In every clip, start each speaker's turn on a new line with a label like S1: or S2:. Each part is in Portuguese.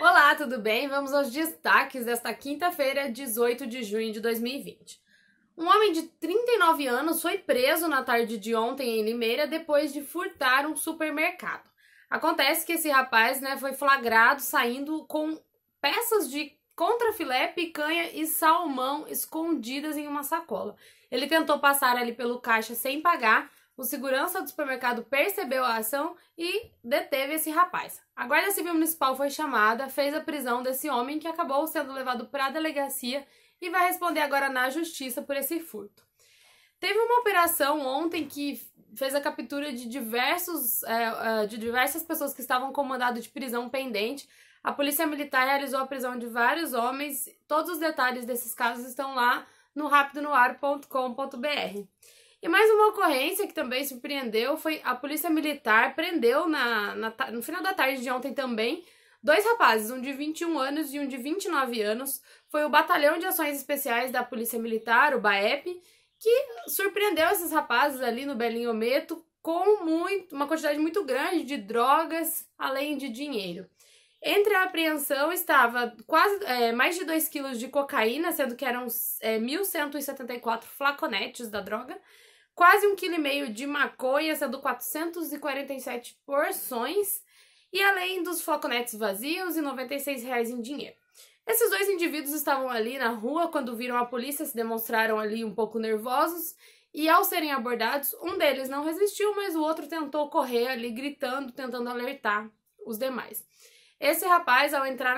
S1: Olá, tudo bem? Vamos aos destaques desta quinta-feira, 18 de junho de 2020. Um homem de 39 anos foi preso na tarde de ontem em Limeira depois de furtar um supermercado. Acontece que esse rapaz né, foi flagrado saindo com peças de contrafilé, picanha e salmão escondidas em uma sacola. Ele tentou passar ali pelo caixa sem pagar o segurança do supermercado percebeu a ação e deteve esse rapaz. A Guarda Civil Municipal foi chamada, fez a prisão desse homem que acabou sendo levado para a delegacia e vai responder agora na justiça por esse furto. Teve uma operação ontem que fez a captura de, diversos, é, é, de diversas pessoas que estavam com mandado de prisão pendente. A Polícia Militar realizou a prisão de vários homens. Todos os detalhes desses casos estão lá no rapidonoar.com.br. E mais uma ocorrência que também surpreendeu foi a polícia militar prendeu na, na, no final da tarde de ontem também dois rapazes, um de 21 anos e um de 29 anos. Foi o Batalhão de Ações Especiais da Polícia Militar, o BAEP, que surpreendeu esses rapazes ali no Belinho Meto com muito, uma quantidade muito grande de drogas, além de dinheiro. Entre a apreensão estava quase é, mais de 2 quilos de cocaína, sendo que eram é, 1.174 flaconetes da droga, quase um quilo e meio de maconha, sendo 447 porções, e além dos floconetes vazios e 96 reais em dinheiro. Esses dois indivíduos estavam ali na rua quando viram a polícia, se demonstraram ali um pouco nervosos, e ao serem abordados, um deles não resistiu, mas o outro tentou correr ali gritando, tentando alertar os demais. Esse rapaz, ao entrar,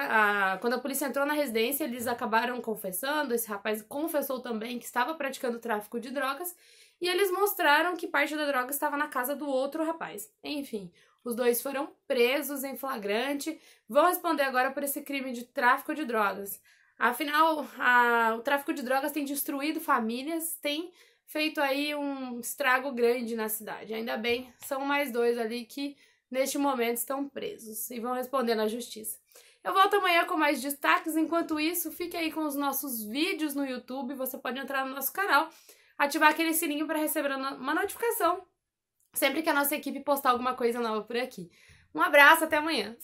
S1: a, quando a polícia entrou na residência, eles acabaram confessando. Esse rapaz confessou também que estava praticando tráfico de drogas e eles mostraram que parte da droga estava na casa do outro rapaz. Enfim, os dois foram presos em flagrante, vão responder agora por esse crime de tráfico de drogas. Afinal, a, o tráfico de drogas tem destruído famílias, tem feito aí um estrago grande na cidade. Ainda bem, são mais dois ali que neste momento estão presos e vão responder na justiça. Eu volto amanhã com mais destaques. Enquanto isso, fique aí com os nossos vídeos no YouTube. Você pode entrar no nosso canal ativar aquele sininho para receber uma notificação sempre que a nossa equipe postar alguma coisa nova por aqui. Um abraço, até amanhã!